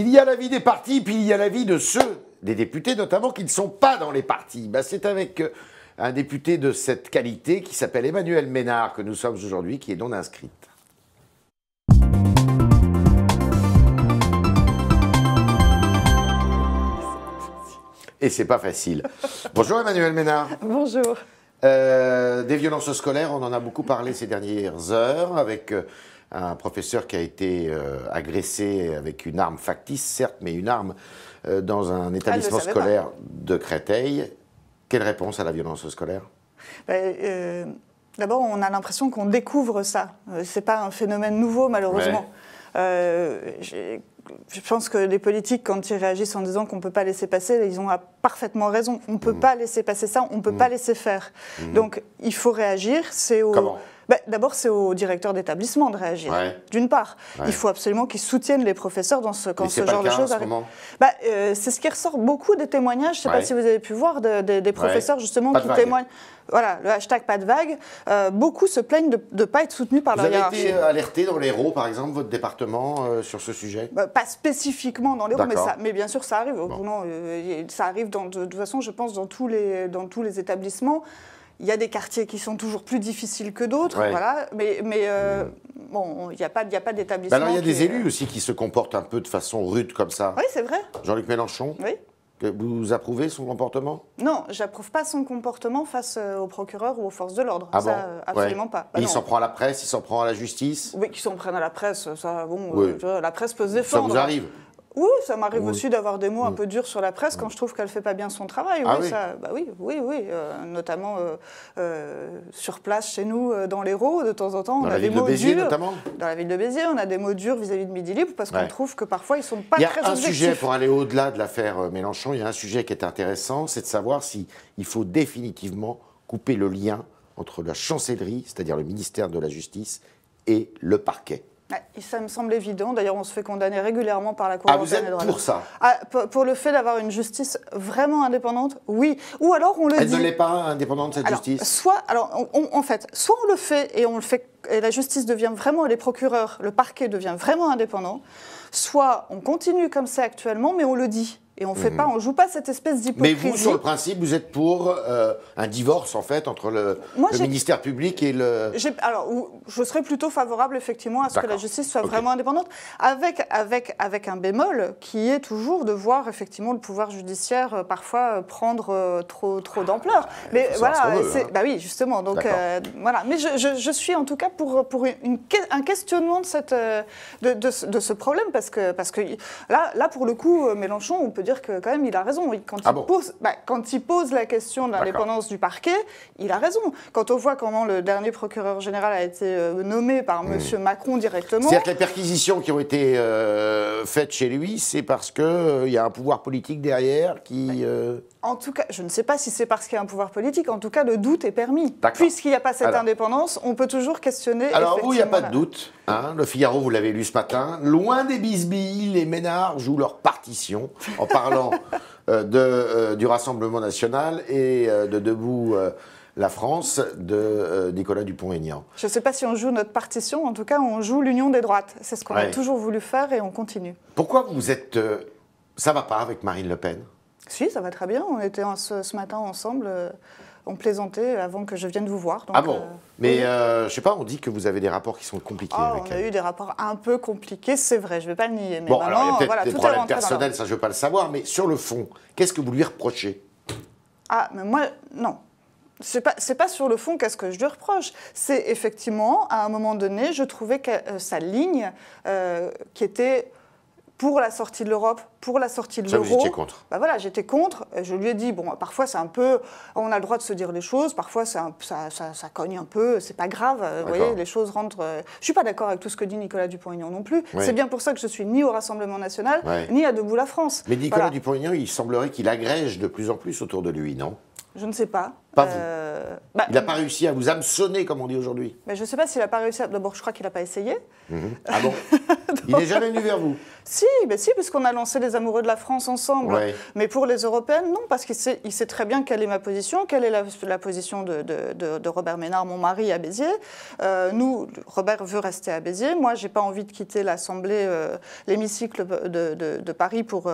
Il y a l'avis des partis, puis il y a l'avis de ceux, des députés notamment, qui ne sont pas dans les partis. Bah, c'est avec euh, un député de cette qualité qui s'appelle Emmanuel Ménard que nous sommes aujourd'hui, qui est non inscrite. Et c'est pas facile. Bonjour Emmanuel Ménard. Bonjour. Euh, des violences scolaires, on en a beaucoup parlé ces dernières heures avec euh, un professeur qui a été euh, agressé avec une arme factice, certes, mais une arme euh, dans un ah, établissement scolaire de Créteil. Quelle réponse à la violence scolaire ben, euh, D'abord, on a l'impression qu'on découvre ça. Ce n'est pas un phénomène nouveau, malheureusement. je pense que les politiques, quand ils réagissent en disant qu'on ne peut pas laisser passer, ils ont parfaitement raison. On ne peut mm. pas laisser passer ça, on ne peut mm. pas laisser faire. Mm. Donc il faut réagir. C'est au... Comment bah, d'abord, c'est au directeur d'établissement de réagir, d'une part. Il faut absolument qu'ils soutiennent les professeurs dans ce, quand ce genre de choses arrive. bah, euh, c'est ce qui ressort beaucoup des témoignages, je ne sais pas si vous avez pu voir, des professeurs justement qui témoignent. Voilà, le hashtag pas de vague. Euh, beaucoup se plaignent de ne pas être soutenus par la Vous avez été euh, alerté dans l'Hérault, par exemple, votre département, sur ce sujet bah, Pas spécifiquement dans les mais, mais bien sûr, ça arrive. ça arrive dans, de, toute façon, je pense, dans tous les, dans tous les établissements. Il y a des quartiers qui sont toujours plus difficiles que d'autres, voilà. Mais, mais euh, bon, il n'y a pas, y a pas d'établissement. Ben alors il y a des élus aussi qui se comportent un peu de façon rude comme ça. Oui, c'est vrai. Jean-Luc Mélenchon. Oui. vous approuvez son comportement Non, j'approuve pas son comportement face euh, au procureur ou aux forces de l'ordre. Ah bon euh, absolument pas. Bah il s'en prend à la presse, il s'en prend à la justice Oui, qu'il s'en prennent à la presse, ça, bon, la presse peut se défendre. Ça vous arrive oui, ça m'arrive aussi d'avoir des mots un mm. peu durs sur la presse quand mm. je trouve qu'elle ne fait pas bien son travail. Ah bah oui, oui, oui, oui, euh, notamment euh, euh, sur place chez nous dans l'Hérault, de temps en temps, on dans la des ville mots de Béziers, Notamment dans la ville de Béziers, on a des mots durs vis-à-vis de Midi Libre parce qu'on trouve que parfois ils ne sont pas très objectifs. Il y a un sujet pour aller au-delà de l'affaire Mélenchon. Il y a un sujet qui est intéressant, c'est de savoir si il faut définitivement couper le lien entre la chancellerie, c'est-à-dire le ministère de la Justice, et le parquet. Ah, ça me semble évident. D'ailleurs, on se fait condamner régulièrement par la Cour ah, vous êtes pour ça ah, Pour le fait d'avoir une justice vraiment indépendante, oui. Ou alors on le Elle dit. Elle ne l'est pas indépendante cette justice. Soit, alors, en fait, soit on le fait et on le fait et la justice devient vraiment, les procureurs, le parquet devient vraiment indépendant. Soit on continue comme ça actuellement, mais on le dit. Et on fait mhm. pas, on joue pas cette espèce d'hypocrisie. Mais vous, sur le principe, vous êtes pour euh, un divorce en fait entre le, ministère public et le. Alors, je serais plutôt favorable effectivement à ce que la justice soit vraiment indépendante, avec avec avec un bémol qui est toujours de voir effectivement le pouvoir judiciaire euh, parfois euh, prendre trop trop d'ampleur. Ah, mais voilà, c'est hein. bah oui, justement. Donc voilà. Mais je, suis en tout cas pour pour une, un questionnement de cette de, de, ce problème parce que parce que là là pour le coup Mélenchon, on peut dire dire que quand même, il a raison. Ah bah, quand, il, pose, quand la question de l'indépendance du parquet, il a raison. Quand on voit comment le dernier procureur général a été euh, nommé par M. Hmm. Macron directement. C'est-à-dire que les perquisitions qui ont été euh, faites chez lui, c'est parce qu'il euh, il y a un pouvoir politique derrière qui. Bah, en tout cas, je ne sais pas si c'est parce qu'il y a un pouvoir politique, en tout cas, le doute est permis. Puisqu'il n'y a pas cette indépendance, on peut toujours questionner. Alors, vous, il n'y a pas de doute. Hein. le Figaro, vous l'avez lu ce matin. Loin des bisbilles, les ménards jouent leur partition en parlant euh, de, euh, du Rassemblement national et euh, de Debout la France de Nicolas Dupont-Aignan. Je ne sais pas si on joue notre partition, en tout cas on joue l'union des droites. C'est ce qu'on a toujours voulu faire et on continue. Pourquoi vous êtes... ça ça va pas avec Marine Le Pen Si, ça va très bien. On était ce, matin ensemble on plaisantait avant que je vienne vous voir. Donc, ah bon euh, Mais je euh, je sais pas, on dit que vous avez des rapports qui sont compliqués. Ah, on a eu des rapports un peu compliqués, c'est vrai, je ne vais pas le nier. Mais bon, alors il y a peut-être des problèmes personnels, ça je ne veux pas le savoir, mais sur le fond, qu'est-ce que vous lui reprochez Ah, mais moi, non. C'est pas, pas sur le fond qu'est-ce que je lui reproche. C'est effectivement, à un moment donné, je trouvais que euh, sa ligne qui était pour la sortie de l'Europe, pour la sortie de l'euro. vous étiez contre bah voilà, j'étais contre. Euh, je lui ai dit, bon, parfois c'est un peu, on a le droit de se dire les choses, parfois ça, ça, cogne un peu, c'est pas grave, euh, vous voyez, les choses rentrent. Euh, je suis pas d'accord avec tout ce que dit Nicolas Dupont-Aignan non plus. C'est bien pour ça que je suis ni au Rassemblement National, ni à Debout la France. Mais Nicolas Dupont-Aignan, il semblerait qu'il agrège de plus en plus autour de lui, non je ne sais pas. Pas euh, bah, il n'a pas réussi à vous hameçonner, comme on dit aujourd'hui. Mais je ne sais pas s'il n'a pas réussi à... D'abord, je crois qu'il n'a pas essayé. Mhm. Ah bon Il n'est jamais venu vers vous Si, mais si puisqu'on a lancé les Amoureux de la France ensemble. Mais pour les Européennes, non, parce qu'il sait, il très bien quelle est ma position, quelle est la, position de, Robert Ménard, mon mari, à Béziers. Euh, nous, Robert veut rester à Béziers. Moi, je n'ai pas envie de quitter l'Assemblée, euh, l'hémicycle de, Paris pour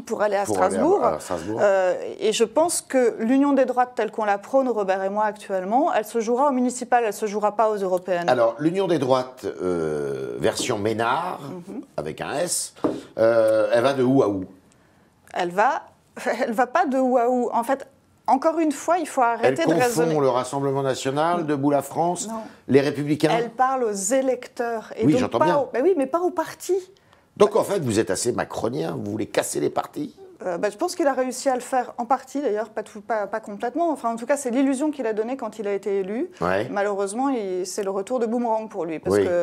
pour aller à Strasbourg. Euh, et je pense que l'union des droites telle qu'on la prône, Robert et moi actuellement, elle se jouera au municipal, elle ne se jouera pas aux européennes. Alors, l'union des droites, euh, version Ménard, mhm. avec un S, euh, elle va de où à où Elle va... Elle va pas de où à où. En fait, encore une fois, il faut arrêter de raisonner. le Rassemblement national, Debout la France, les Républicains. Elle parle aux électeurs. Et oui, j'entends bien. Ben oui, mais pas aux partis. Donc en fait, vous êtes assez macronien, vous voulez casser les partis euh, bah, je pense qu'il a réussi à le faire en partie, d'ailleurs, pas, pas, pas complètement. Enfin, en tout cas, c'est l'illusion qu'il a donnée quand il a été élu. Malheureusement, c'est le retour de boomerang pour lui,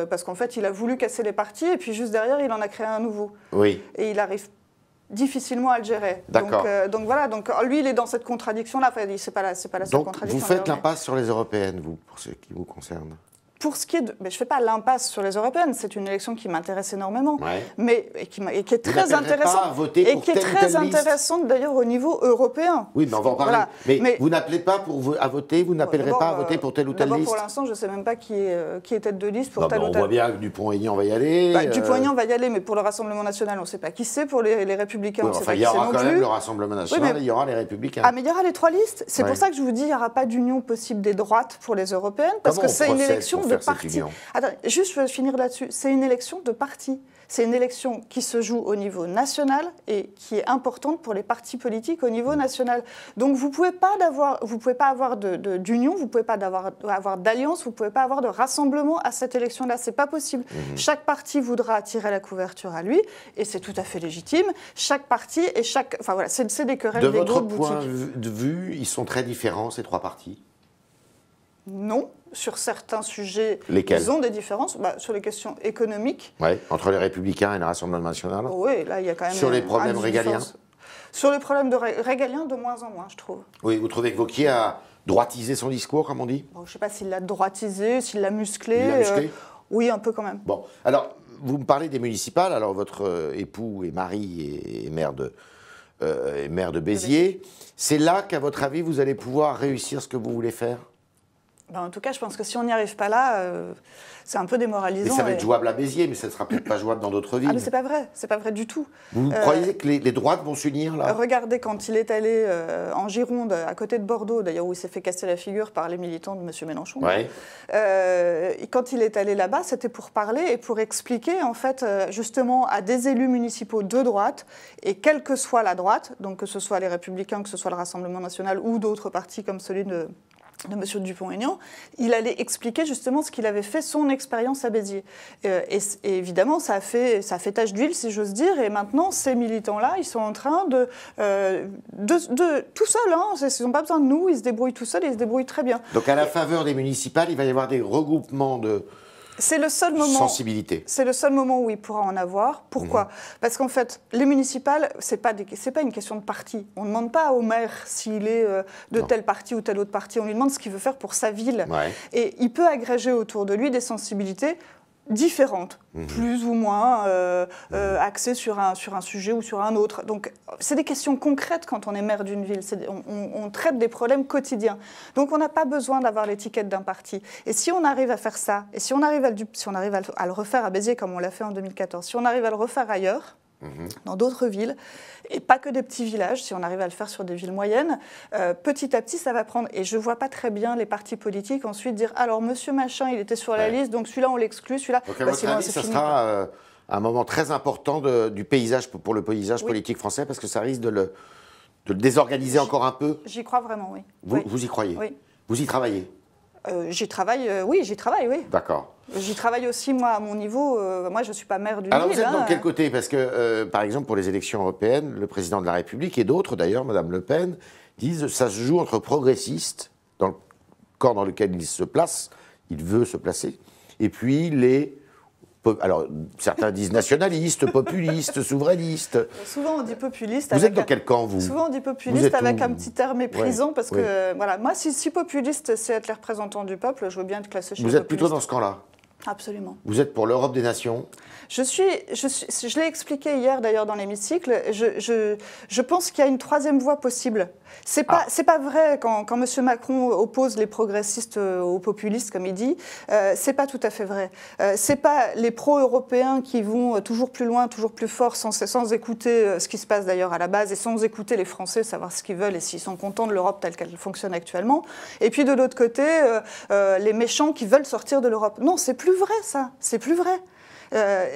parce qu'en fait, il a voulu casser les partis, et puis juste derrière, il en a créé un nouveau. Oui. Et il arrive difficilement à le gérer. Donc, euh, donc, voilà, donc oh, lui, il est dans cette contradiction-là. Enfin, c'est pas la, c'est pas la seule donc, contradiction. Vous faites l'impasse sur les européennes, vous, pour ce qui vous concerne pour ce qui est de. Mais ben, je ne fais pas l'impasse sur les européennes, c'est une élection qui m'intéresse énormément, mais, et qui, est très intéressante. et qui est très intéressante d'ailleurs au niveau européen. Oui, mais on va en parler. Mais, vous n'appelez pas pour à voter, vous n'appellerez pas à voter pour telle ou euh, telle liste Pour l'instant, je ne sais même pas qui est, euh, qui tête de liste pour telle ou telle. On voit bien que Dupont-Aignan va y aller. Bah, euh. Dupont-Aignan va y aller, mais pour le Rassemblement national, on ne sait pas qui c'est. Pour les, Républicains, on sait pas qui c'est. Il y aura quand même le Rassemblement national, il y aura les Républicains. Ah, mais il y aura les trois listes. C'est pour ça que je vous dis, il n'y aura pas d'union possible des droites pour les européennes, parce que c'est une élection parti. Attends, juste, je veux finir là-dessus. C'est une élection de parti. C'est une élection qui se joue au niveau national et qui est importante pour les partis politiques au niveau national. Donc vous ne pouvez pas avoir, vous pouvez pas avoir d'union, vous ne pouvez pas avoir, d'alliance, vous ne pouvez pas avoir de rassemblement à cette élection-là. C'est pas possible. Mhm. Chaque parti voudra attirer la couverture à lui et c'est tout à fait légitime. Chaque parti et chaque, enfin voilà, c'est des querelles. De des votre point de vue, ils sont très différents ces trois partis non. Sur certains sujets, ils ont des différences. Bah, sur les questions économiques. Ouais, entre les Républicains et la Rassemblement national. Oui, là, il y a quand même. Sur les problèmes régaliens Sur les problèmes de régaliens, de moins en moins, je trouve. Oui, vous trouvez que Vauquier a droitisé son discours, comme on dit Je ne sais pas s'il l'a droitisé, s'il l'a musclé. musclé euh, Oui, un peu quand même. Bon, alors, vous me parlez des municipales. Alors, votre euh, époux et mari et, maire de, et euh, maire de Béziers. C'est là qu'à votre avis, vous allez pouvoir réussir ce que vous voulez faire ben, en tout cas, je pense que si on n'y arrive pas là, euh, c'est un peu démoralisant. Mais ça va être jouable à Béziers, mais ça ne sera peut-être pas jouable dans d'autres villes. Ah, mais c'est pas vrai, c'est pas vrai du tout. Vous euh, croyez que les, droites vont s'unir là Regardez quand il est allé euh, en Gironde, à côté de Bordeaux, d'ailleurs où il s'est fait casser la figure par les militants de M. Mélenchon. Ouais. Et quand il est allé là-bas, c'était pour parler et pour expliquer en fait justement à des élus municipaux de droite et quelle que soit la droite, donc que ce soit les Républicains, que ce soit le Rassemblement National ou d'autres partis comme celui de de M. Dupont-Aignan, il allait expliquer justement ce qu'il avait fait, son expérience à Béziers. Euh, et, évidemment, ça a fait, ça tache d'huile, si j'ose dire, et maintenant, ces militants-là, ils sont en train de... Euh, tout seuls, hein, ils n'ont pas besoin de nous, ils se débrouillent tout seuls, et ils se débrouillent très bien. Donc à la faveur des municipales, il va y avoir des regroupements de c'est le seul moment. Sensibilité. C'est le seul moment où il pourra en avoir. Pourquoi mhm. Parce qu'en fait, les municipales, c'est pas c'est pas une question de parti. On ne demande pas au maire s'il est euh, de tel telle partie ou telle autre partie. On lui demande ce qu'il veut faire pour sa ville. Et il peut agréger autour de lui des sensibilités différentes, mhm. plus ou moins euh, euh, mhm. axées sur un, sur un sujet ou sur un autre. Donc, c'est des questions concrètes quand on est maire d'une ville. On, traite des problèmes quotidiens. Donc, on n'a pas besoin d'avoir l'étiquette d'un parti. Et si on arrive à faire ça, et si on arrive, à, si on arrive le, à le refaire à Béziers comme on l'a fait en 2014, si on arrive à le refaire ailleurs, Mhm. dans d'autres villes, et pas que des petits villages, si on arrive à le faire sur des villes moyennes, euh, petit à petit, ça va prendre. Et je ne vois pas très bien les partis politiques ensuite dire, alors monsieur machin, il était sur la liste, donc celui-là, on l'exclut, celui-là... Donc à bah, votre avis, ça sera... Euh, un moment très important du paysage pour le paysage politique français parce que ça risque de le, désorganiser encore un peu J'y crois vraiment, oui. Vous, y croyez Oui. Vous y travaillez euh, J'y travaille, oui, j'y travaille, oui. D'accord. J'y travaille aussi, moi, à mon niveau. Euh, moi, je ne suis pas maire du Alors, vous êtes dans hein. quel côté Parce que, euh, par exemple, pour les élections européennes, le président de la République et d'autres, d'ailleurs, Mme Le Pen, disent que ça se joue entre progressistes, dans le camp dans lequel il se place, il veut se placer, et puis les alors, certains disent nationalistes, populistes, souverainistes. Souvent, on dit populistes… – Vous êtes dans quel camp, vous Souvent, on dit populiste avec un petit air méprisant, parce que, voilà, moi, si, si populiste, c'est être les représentants du peuple, je veux bien être classé chez Vous êtes plutôt dans ce camp-là Absolument. Vous êtes pour l'Europe des nations Je suis, je, l'ai expliqué hier d'ailleurs dans l'hémicycle, je, je, pense qu'il y a une troisième voie possible. C'est pas, ah. c'est pas vrai quand, quand M. Macron oppose les progressistes euh, aux populistes, comme il dit, ce euh, c'est pas tout à fait vrai. Ce euh, c'est pas les pro-européens qui vont toujours plus loin, toujours plus fort, sans, sans écouter ce qui se passe d'ailleurs à la base et sans écouter les Français, savoir ce qu'ils veulent et s'ils sont contents de l'Europe telle qu'elle fonctionne actuellement. Et puis de l'autre côté, les méchants qui veulent sortir de l'Europe. Non, c'est plus vrai, ça. C'est plus vrai. Euh,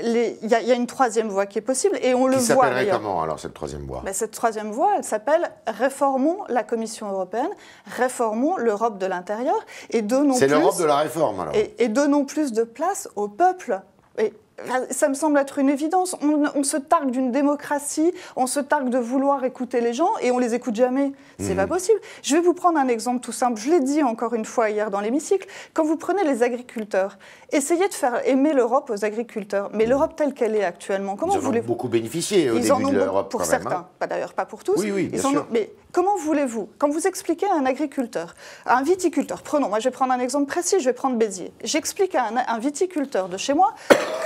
il y, a une troisième voie qui est possible et on le voit. Qui s'appellerait comment alors cette troisième voie ben, Cette troisième voie, elle s'appelle réformons la Commission européenne, réformons l'Europe de l'intérieur et donnons. C'est l'Europe de la réforme alors. Et, et donnons plus de place au peuple. Et ah, ça me semble être une évidence. On, se targue d'une démocratie, on se targue de vouloir écouter les gens et on les écoute jamais. C'est mhm. pas possible. Je vais vous prendre un exemple tout simple. Je l'ai dit encore une fois hier dans l'hémicycle. Quand vous prenez les agriculteurs, essayez de faire aimer l'Europe aux agriculteurs. Mais l'Europe telle qu'elle est actuellement, comment vous voulez Ils en ont beaucoup bénéficié au début de l'Europe. Pour hein. certains, même, pas d'ailleurs pas pour tous. Oui, ils mais Comment voulez-vous, quand vous expliquez à un agriculteur, à un viticulteur, prenons, moi je vais prendre un exemple précis, je vais prendre Béziers, j'explique à un, viticulteur de chez moi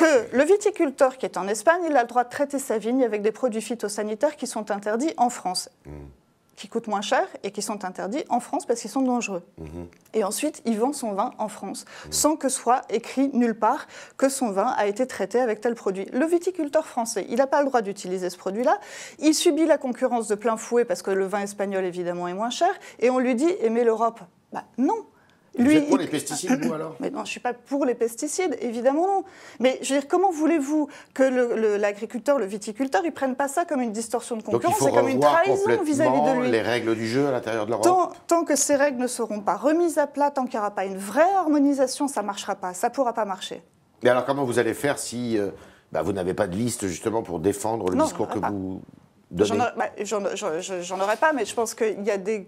que le viticulteur qui est en Espagne, il a le droit de traiter sa vigne avec des produits phytosanitaires qui sont interdits en France. Hmm qui coûtent moins cher et qui sont interdits en France parce qu'ils sont dangereux. Mhm. Et ensuite, il vend son vin en France, mhm. sans que soit écrit nulle part que son vin a été traité avec tel produit. Le viticulteur français, il n'a pas le droit d'utiliser ce produit-là. Il subit la concurrence de plein fouet parce que le vin espagnol, évidemment, est moins cher. Et on lui dit, aimez l'Europe. Bah, non, lui, Vous pour les pesticides, vous alors Mais non, je ne suis pas pour les pesticides, évidemment non. Mais je veux dire, comment voulez-vous que l'agriculteur, le, le, viticulteur, ils prennent pas ça comme une distorsion de concurrence C'est comme une trahison vis-à-vis de lui. les règles du jeu à l'intérieur de l'Europe tant, que ces règles ne seront pas remises à plat, tant qu'il n'y aura pas une vraie harmonisation, ça ne marchera pas, ça ne pourra pas marcher. Mais alors comment vous allez faire si euh, bah, vous n'avez pas de liste justement pour défendre le discours que vous bah, j'en aurais, pas, mais je pense qu'il y a des,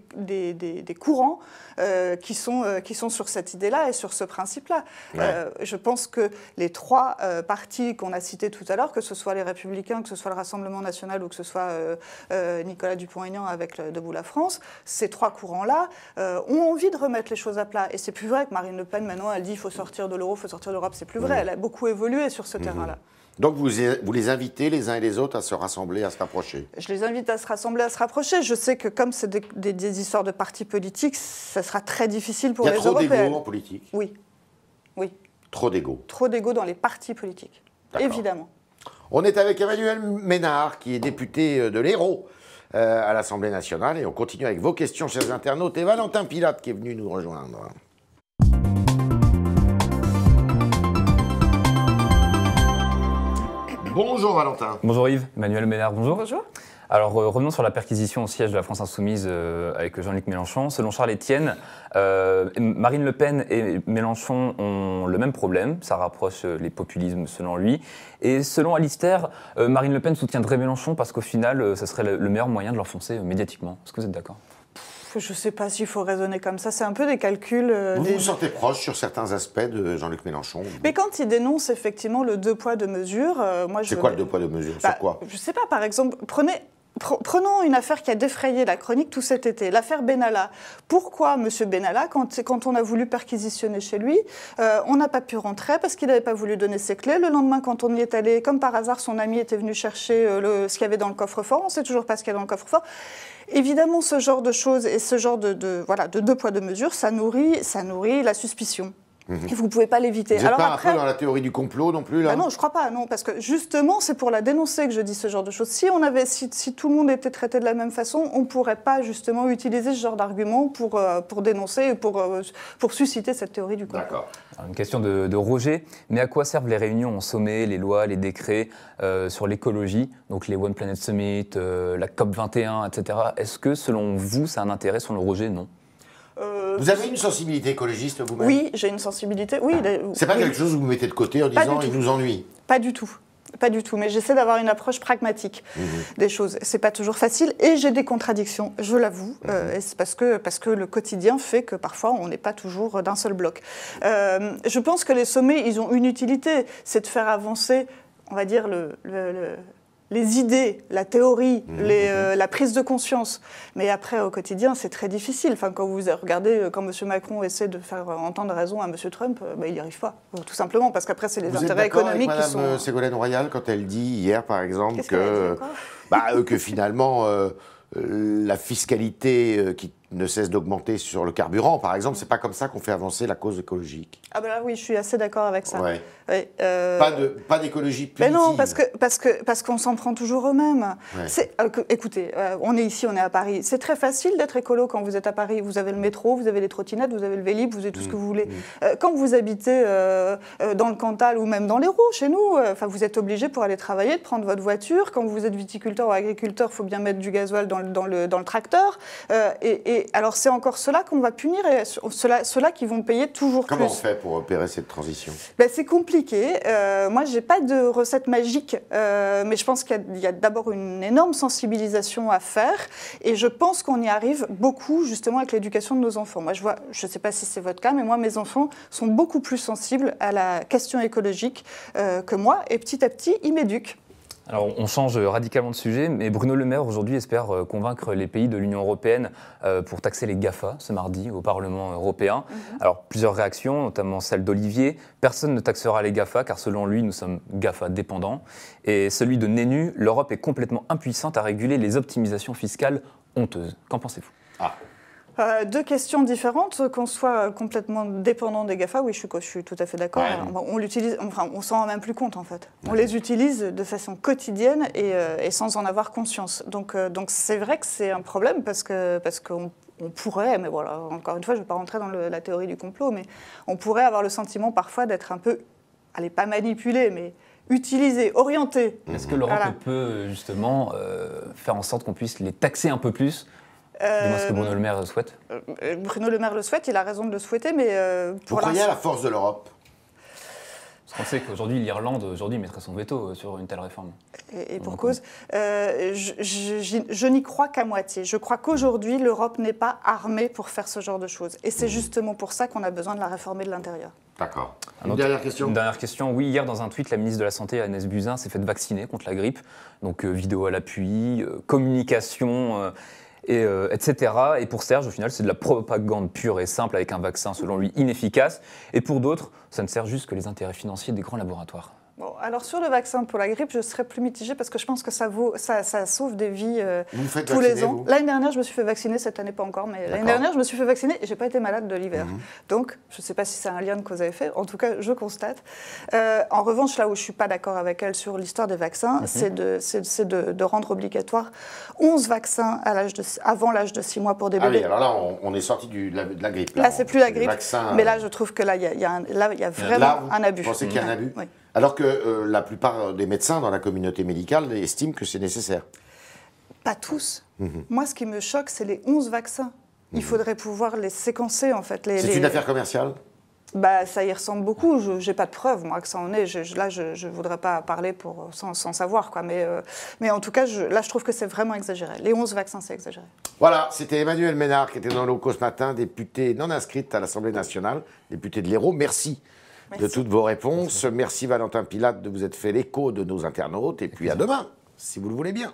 courants euh, euh, qui, sont, sur cette idée-là et sur ce principe-là. Euh, je pense que les trois partis qu'on a cités tout à l'heure, que ce soit les Républicains, que ce soit le Rassemblement national ou que ce soit Nicolas Dupont-Aignan avec Debout la France, ces trois courants-là ont envie de remettre les choses à plat. Et c'est plus vrai que Marine Le Pen, maintenant, elle dit il faut sortir de l'euro, il faut sortir de l'Europe. C'est plus vrai, elle a beaucoup évolué sur ce mhm. terrain-là. Donc vous, vous, les invitez les uns et les autres à se rassembler, à se rapprocher Je les invite à se rassembler, à se rapprocher. Je sais que comme c'est des, histoires de partis politiques, ça sera très difficile pour les Européens. Il y a trop d'ego en politique Oui. Oui. Trop d'égo ?– Trop d'égo dans les partis politiques, évidemment. On est avec Emmanuel Ménard, qui est député euh, de l'Hérault euh, à l'Assemblée nationale. Et on continue avec vos questions, chers internautes, et Valentin Pilate, qui est venu nous rejoindre. Bonjour Valentin. Bonjour Yves, Manuel Ménard, bonjour. Bonjour. Alors euh, revenons sur la perquisition au siège de la France Insoumise euh, avec Jean-Luc Mélenchon. Selon Charles Etienne, euh, Marine Le Pen et Mélenchon ont le même problème, ça rapproche les populismes selon lui. Et selon Alistair, Marine Le Pen soutiendrait Mélenchon parce qu'au final, ça serait le meilleur moyen de l'enfoncer médiatiquement. Est-ce que vous êtes d'accord je ne sais pas s'il faut raisonner comme ça. C'est un peu des calculs. Euh, vous vous sentez proche sur certains aspects de Jean-Luc Mélenchon Mais quand il dénonce effectivement le deux poids deux mesures, euh, moi je. C'est quoi le deux poids deux mesures Sur bah, quoi Je ne sais pas. Par exemple, prenez Prenons une affaire qui a défrayé la chronique tout cet été, l'affaire Benalla. Pourquoi M. Benalla, quand, on a voulu perquisitionner chez lui, euh, on n'a pas pu rentrer parce qu'il n'avait pas voulu donner ses clés. Le lendemain, quand on y est allé, comme par hasard, son ami était venu chercher euh, ce qu'il y avait dans le coffre-fort. On ne sait toujours pas ce qu'il y a dans le coffre-fort. Évidemment, ce genre de choses et ce genre de, voilà, de deux poids, deux mesures, ça nourrit, ça nourrit la suspicion. Mhm. vous ne pouvez pas l'éviter. Vous n'êtes pas un peu dans la théorie du complot non plus là bah Non, je crois pas, non, parce que justement, c'est pour la dénoncer que je dis ce genre de choses. Si on avait, si, tout le monde était traité de la même façon, on ne pourrait pas justement utiliser ce genre d'argument pour, euh, pour dénoncer et pour, euh, pour susciter cette théorie du complot. D'accord. Une question de, Roger. Mais à quoi servent les réunions en sommet, les lois, les décrets euh, sur l'écologie, donc les One Planet Summit, la COP 21, etc. Est-ce que selon vous, ça a un intérêt sur le Roger, non. Euh, vous avez une sensibilité écologiste vous-même Oui, j'ai une sensibilité. Oui. C'est pas quelque chose que vous mettez de côté en disant il nous ennuie. Pas du tout. Pas du tout, mais j'essaie d'avoir une approche pragmatique mmh des choses. C'est pas toujours facile et j'ai des contradictions, je l'avoue. Mmh euh, c'est parce que, parce que le quotidien fait que parfois on n'est pas toujours d'un seul bloc. Euh, je pense que les sommets, ils ont une utilité, c'est de faire avancer on va dire, le, les idées, la théorie, mmh, euh, la prise de conscience. Mais après, au quotidien, c'est très difficile. Enfin, quand vous regardez, euh, quand M. Macron essaie de faire euh, entendre raison à M. Trump, bah, il n'y arrive pas, tout simplement, parce qu'après, c'est les intérêts économiques qui sont. Madame Ségolène Royal, quand elle dit hier, par exemple, que, bah, que finalement. la fiscalité qui ne cesse d'augmenter sur le carburant, par exemple. C'est pas comme ça qu'on fait avancer la cause écologique. Ah ben là, oui, je suis assez d'accord avec ça. Euh, pas de pas d'écologie Mais non, parce que parce que parce qu'on s'en prend toujours eux-mêmes. Euh, écoutez, euh, on est ici, on est à Paris. C'est très facile d'être écolo quand vous êtes à Paris. Vous avez le métro, vous avez les trottinettes, vous avez le Vélib, vous avez tout ce mmh, que vous voulez. Mmh. quand vous habitez dans le Cantal ou même dans les roues, chez nous, enfin vous êtes obligé pour aller travailler de prendre votre voiture. Quand vous êtes viticulteur ou agriculteur, faut bien mettre du gasoil dans le dans le, dans le tracteur. et alors, c'est encore cela qu'on va punir et ceux-là qui vont payer toujours plus. Comment on fait pour opérer cette transition ben, C'est compliqué. Euh, moi, je n'ai pas de recette magique, euh, mais je pense qu'il y a, d'abord une énorme sensibilisation à faire. Et je pense qu'on y arrive beaucoup, justement, avec l'éducation de nos enfants. Moi, je vois, je ne sais pas si c'est votre cas, mais moi, mes enfants sont beaucoup plus sensibles à la question écologique euh, que moi. Et petit à petit, ils m'éduquent. Alors on change radicalement de sujet, mais Bruno Le Maire aujourd'hui espère euh, convaincre les pays de l'Union européenne euh, pour taxer les GAFA ce mardi au Parlement européen. Mhm. Alors plusieurs réactions, notamment celle d'Olivier. Personne ne taxera les GAFA car selon lui nous sommes GAFA dépendants. Et celui de Nénu, l'Europe est complètement impuissante à réguler les optimisations fiscales honteuses. Qu'en pensez-vous ah, euh, deux questions différentes. Qu'on soit complètement dépendant des GAFA, oui, je suis, tout à fait d'accord. On, l'utilise, on s'en rend même plus compte en fait. On les utilise de façon quotidienne et, euh, sans en avoir conscience. Donc, euh, donc c'est vrai que c'est un problème parce que parce qu'on pourrait, mais voilà, encore une fois, je ne vais pas rentrer dans la théorie du complot, mais on pourrait avoir le sentiment parfois d'être un peu, allez, pas manipulé, mais utilisé, orienté. Est-ce que l'Europe peut justement faire en sorte qu'on puisse les taxer un peu plus Dis-moi ce que euh, Bruno Le Maire souhaite. Euh, euh, Bruno Le Maire le souhaite, il a raison de le souhaiter, mais pour Vous croyez à la force de l'Europe qu'on sait qu'aujourd'hui, l'Irlande aujourd'hui mettrait son veto sur une telle réforme. Et, pour cause, je, n'y crois qu'à moitié. Je crois qu'aujourd'hui, l'Europe n'est pas armée pour faire ce genre de choses. Et c'est mmh. justement pour ça qu'on a besoin de la réformer de l'intérieur. D'accord. Une dernière question. Une dernière question. Oui, hier dans un tweet, la ministre de la Santé, Agnès Buzyn, s'est faite vacciner contre la grippe. Donc vidéo à l'appui, communication et, euh, etc. Et pour Serge, au final, c'est de la propagande pure et simple avec un vaccin selon lui inefficace. Et pour d'autres, ça ne sert juste que les intérêts financiers des grands laboratoires. Bon, alors sur le vaccin pour la grippe, je serais plus mitigée parce que je pense que ça, ça, sauve des vies euh, tous les ans. L'année dernière, je me suis fait vacciner, cette année pas encore, mais l'année dernière, je me suis fait vacciner et j'ai pas été malade de l'hiver. Mhm. Donc, je ne sais pas si c'est un lien de cause à effet. En tout cas, je constate. Euh, en revanche, là où je suis pas d'accord avec elle sur l'histoire des vaccins, mhm. c'est de, de, rendre obligatoire 11 vaccins à de, avant l'âge de 6 mois pour des bébés. Ah oui, alors là, on, est sorti du, de, la, grippe. Là, ce c'est plus la grippe. mais là, je trouve que là, il y, a vraiment un abus. Vous pensez qu'il y a un abus oui alors que euh, la plupart des médecins dans la communauté médicale estiment que c'est nécessaire. Pas tous. Mhm. Moi, ce qui me choque, c'est les 11 vaccins. Il mhm. faudrait pouvoir les séquencer, en fait. C'est une affaire commerciale bah, ça y ressemble beaucoup. Je n'ai pas de preuves, moi, que ça en est. là, je ne voudrais pas parler pour, sans, savoir. Quoi. Mais, euh, mais en tout cas, là, je trouve que c'est vraiment exagéré. Les 11 vaccins, c'est exagéré. Voilà, c'était Emmanuel Ménard qui était dans loco ce matin, député non inscrite à l'Assemblée nationale, député de l'Hérault. Merci de toutes vos réponses. Merci Valentin Pilate de vous être fait l'écho de nos internautes. Et puis à demain, si vous le voulez bien.